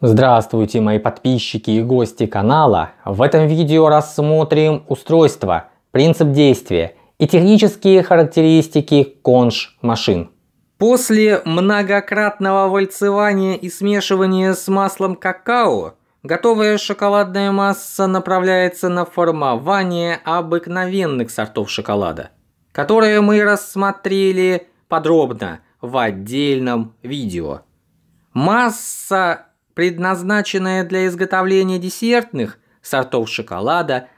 Здравствуйте мои подписчики и гости канала. В этом видео рассмотрим устройство, принцип действия и технические характеристики конш машин. После многократного вальцевания и смешивания с маслом какао, готовая шоколадная масса направляется на формование обыкновенных сортов шоколада, которые мы рассмотрели подробно в отдельном видео. Масса Предназначенная для изготовления десертных сортов шоколада,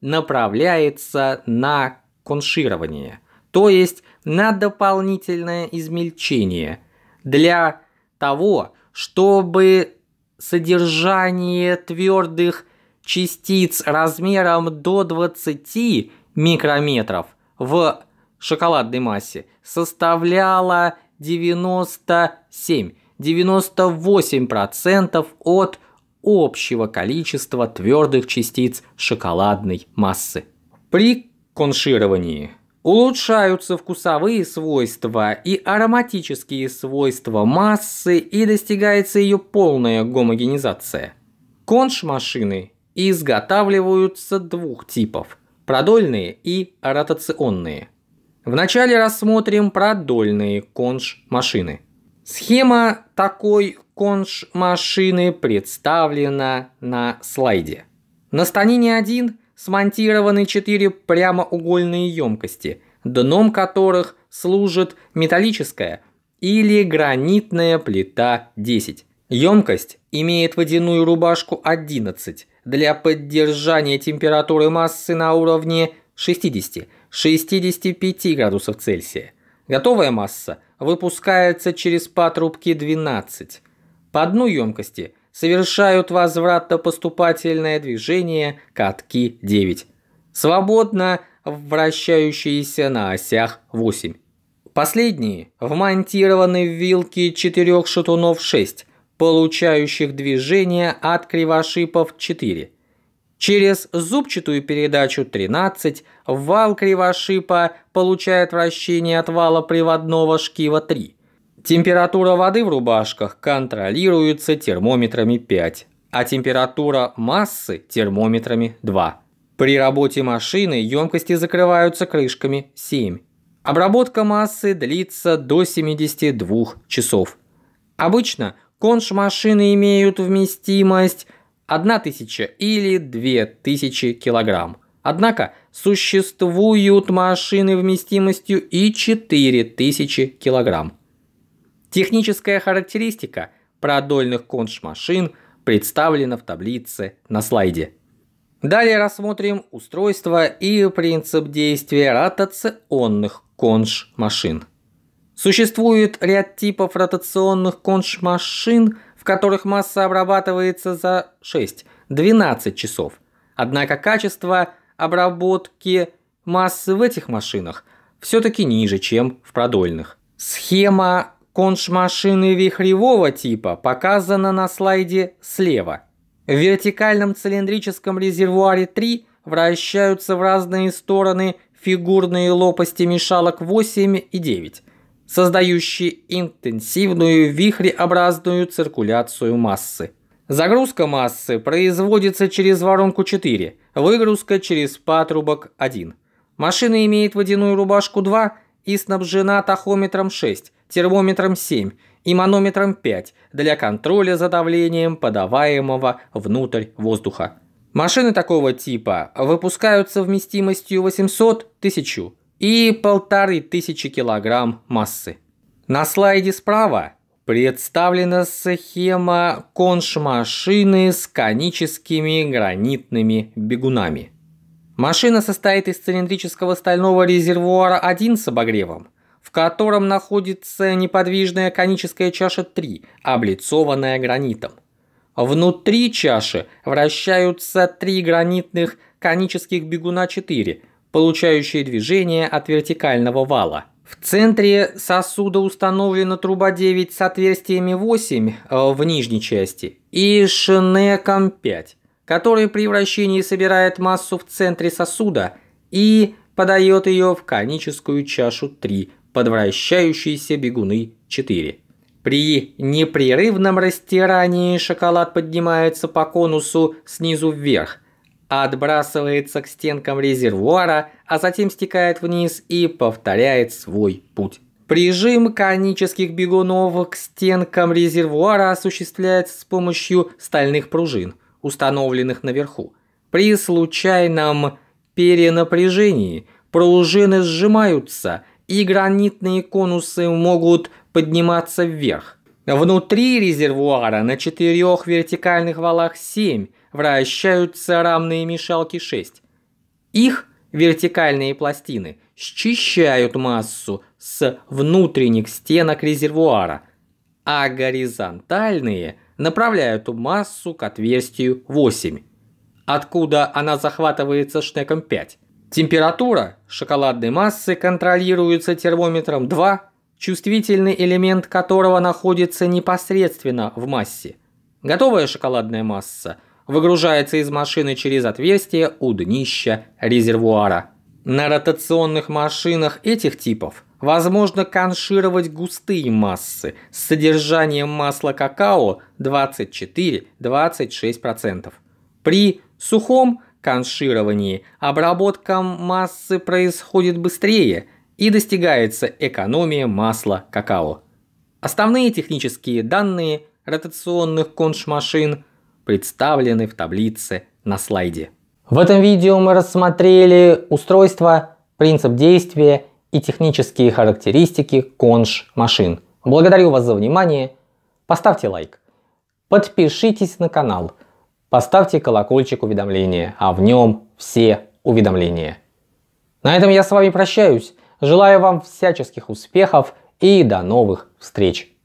направляется на конширование, то есть на дополнительное измельчение для того, чтобы содержание твердых частиц размером до 20 микрометров в шоколадной массе составляло 97 98% от общего количества твердых частиц шоколадной массы. При коншировании улучшаются вкусовые свойства и ароматические свойства массы и достигается ее полная гомогенизация. Конш-машины изготавливаются двух типов – продольные и ротационные. Вначале рассмотрим продольные конш-машины – Схема такой конш-машины представлена на слайде. На станине 1 смонтированы 4 прямоугольные емкости, дном которых служит металлическая или гранитная плита 10. Емкость имеет водяную рубашку 11 для поддержания температуры массы на уровне 60-65 градусов Цельсия. Готовая масса – выпускается через патрубки 12. По дну емкости совершают возвратно-поступательное движение катки 9. Свободно вращающиеся на осях 8. Последние вмонтированы в вилки четырех шатунов 6, получающих движение от кривошипов 4. Через зубчатую передачу 13 вал кривошипа получает вращение от вала приводного шкива 3. Температура воды в рубашках контролируется термометрами 5, а температура массы термометрами 2. При работе машины емкости закрываются крышками 7. Обработка массы длится до 72 часов. Обычно конш машины имеют вместимость – 1000 или 2000 килограмм. Однако существуют машины вместимостью и 4000 килограмм. Техническая характеристика продольных конш-машин представлена в таблице на слайде. Далее рассмотрим устройство и принцип действия ротационных конш-машин. Существует ряд типов ротационных конш-машин – в которых масса обрабатывается за 6-12 часов. Однако качество обработки массы в этих машинах все-таки ниже, чем в продольных. Схема конш-машины вихревого типа показана на слайде слева. В вертикальном цилиндрическом резервуаре 3 вращаются в разные стороны фигурные лопасти мешалок 8 и 9 создающие интенсивную вихреобразную циркуляцию массы. Загрузка массы производится через воронку 4, выгрузка через патрубок 1. Машина имеет водяную рубашку 2 и снабжена тахометром 6, термометром 7 и манометром 5 для контроля за давлением подаваемого внутрь воздуха. Машины такого типа выпускаются вместимостью 800 тысячу и полторы тысячи килограмм массы. На слайде справа представлена схема конш-машины с коническими гранитными бегунами. Машина состоит из цилиндрического стального резервуара 1 с обогревом, в котором находится неподвижная коническая чаша 3, облицованная гранитом. Внутри чаши вращаются три гранитных конических бегуна 4, получающие движение от вертикального вала. В центре сосуда установлена труба 9 с отверстиями 8 э, в нижней части и шнеком 5, который при вращении собирает массу в центре сосуда и подает ее в коническую чашу 3 под вращающиеся бегуны 4. При непрерывном растирании шоколад поднимается по конусу снизу вверх – отбрасывается к стенкам резервуара, а затем стекает вниз и повторяет свой путь. Прижим конических бегунов к стенкам резервуара осуществляется с помощью стальных пружин, установленных наверху. При случайном перенапряжении пружины сжимаются, и гранитные конусы могут подниматься вверх. Внутри резервуара на четырех вертикальных валах 7 вращаются рамные мешалки 6. Их вертикальные пластины счищают массу с внутренних стенок резервуара, а горизонтальные направляют массу к отверстию 8, откуда она захватывается шнеком 5. Температура шоколадной массы контролируется термометром 2, чувствительный элемент которого находится непосредственно в массе. Готовая шоколадная масса – выгружается из машины через отверстие у днища резервуара. На ротационных машинах этих типов возможно коншировать густые массы с содержанием масла какао 24-26%. При сухом коншировании обработка массы происходит быстрее и достигается экономия масла какао. Основные технические данные ротационных конш-машин – представлены в таблице на слайде. В этом видео мы рассмотрели устройство, принцип действия и технические характеристики конш машин. Благодарю вас за внимание. Поставьте лайк. Подпишитесь на канал. Поставьте колокольчик уведомления, а в нем все уведомления. На этом я с вами прощаюсь. Желаю вам всяческих успехов и до новых встреч!